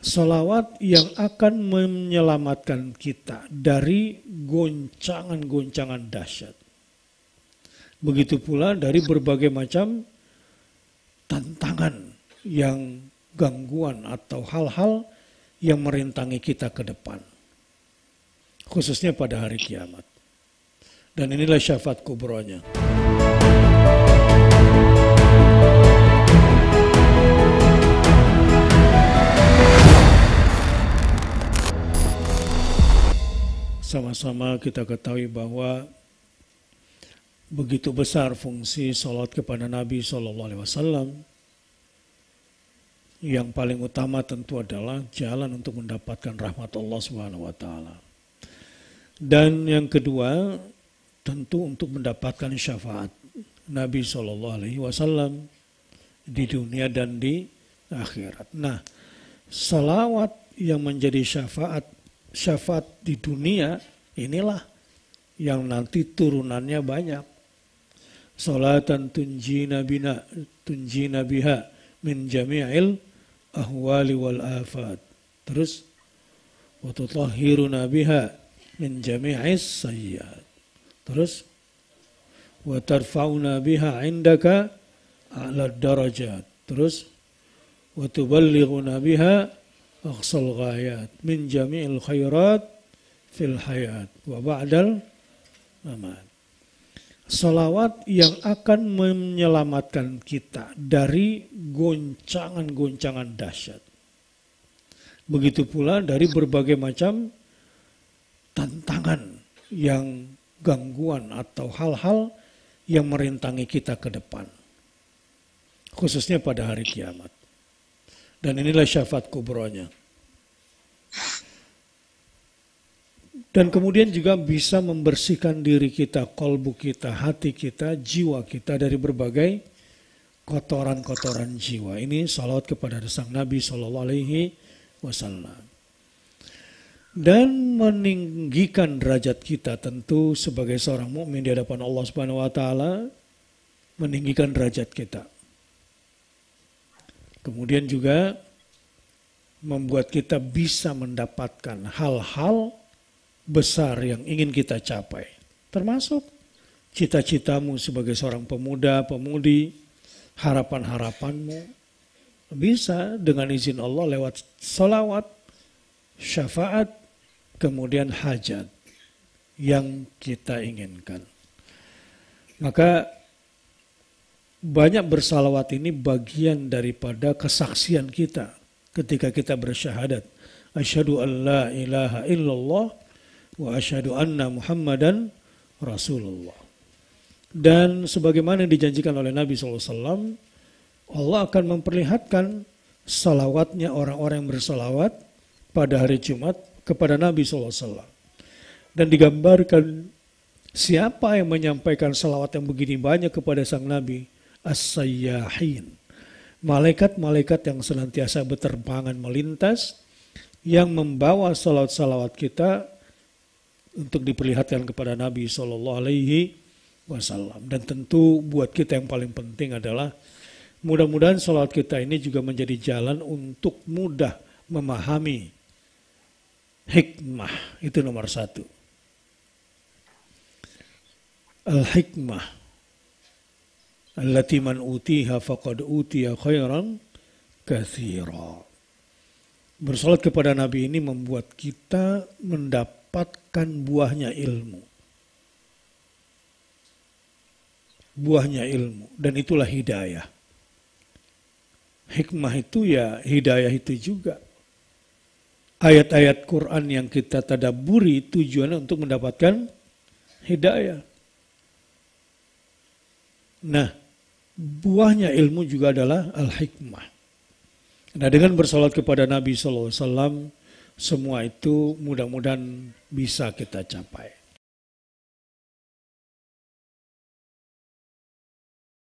Salawat yang akan menyelamatkan kita dari goncangan-goncangan dahsyat. Begitu pula dari berbagai macam tantangan yang gangguan atau hal-hal yang merintangi kita ke depan. Khususnya pada hari kiamat. Dan inilah syafaat kubronya. sama kita ketahui bahwa begitu besar fungsi sholat kepada Nabi Shallallahu Alaihi Wasallam. Yang paling utama tentu adalah jalan untuk mendapatkan rahmat Allah Subhanahu Wa Taala. Dan yang kedua tentu untuk mendapatkan syafaat Nabi Shallallahu Alaihi Wasallam di dunia dan di akhirat. Nah, salawat yang menjadi syafaat syafaat di dunia Inilah yang nanti turunannya banyak. Salatan tunjina bina tunjina biha min jami'il ahwali wal afat. Terus wa tutahhiruna biha min jami'is sayyiat. Terus wa tarfa'una biha 'indaka 'ala darajat. Terus wa tuballighuna biha aqsal ghayat min jami'il khairat fil hayat wa ba'dal mamat. Salawat yang akan menyelamatkan kita dari goncangan-goncangan dahsyat. Begitu pula dari berbagai macam tantangan yang gangguan atau hal-hal yang merintangi kita ke depan. Khususnya pada hari kiamat. Dan inilah syafat kubronya Dan kemudian juga bisa membersihkan diri kita, kolbu kita, hati kita, jiwa kita dari berbagai kotoran-kotoran jiwa. Ini salawat kepada sang Nabi Shallallahu Alaihi Wasallam. Dan meninggikan derajat kita tentu sebagai seorang mukmin di hadapan Allah Subhanahu Wa Taala, meninggikan derajat kita. Kemudian juga membuat kita bisa mendapatkan hal-hal besar yang ingin kita capai. Termasuk cita-citamu sebagai seorang pemuda, pemudi, harapan-harapanmu. Bisa dengan izin Allah lewat salawat, syafaat, kemudian hajat yang kita inginkan. Maka banyak bersalawat ini bagian daripada kesaksian kita ketika kita bersyahadat. Asyhadu an la ilaha illallah wa asyhadu anna Muhammadan Rasulullah. Dan sebagaimana yang dijanjikan oleh Nabi SAW, Allah akan memperlihatkan salawatnya orang-orang yang bersalawat pada hari Jumat kepada Nabi SAW. Dan digambarkan siapa yang menyampaikan salawat yang begini banyak kepada sang Nabi? As-sayyahin. Malaikat-malaikat yang senantiasa berterbangan melintas yang membawa salawat-salawat kita untuk diperlihatkan kepada Nabi Shallallahu Alaihi Wasallam. Dan tentu buat kita yang paling penting adalah mudah-mudahan sholat kita ini juga menjadi jalan untuk mudah memahami hikmah itu nomor satu. Al hikmah allati man utiha faqad utiya khairan katsira. Bersolat kepada Nabi ini membuat kita mendapat dapatkan buahnya ilmu. Buahnya ilmu dan itulah hidayah. Hikmah itu ya hidayah itu juga. Ayat-ayat Quran yang kita tadaburi tujuannya untuk mendapatkan hidayah. Nah, buahnya ilmu juga adalah al-hikmah. Nah, dengan bersolat kepada Nabi Alaihi Wasallam. Semua itu mudah-mudahan bisa kita capai.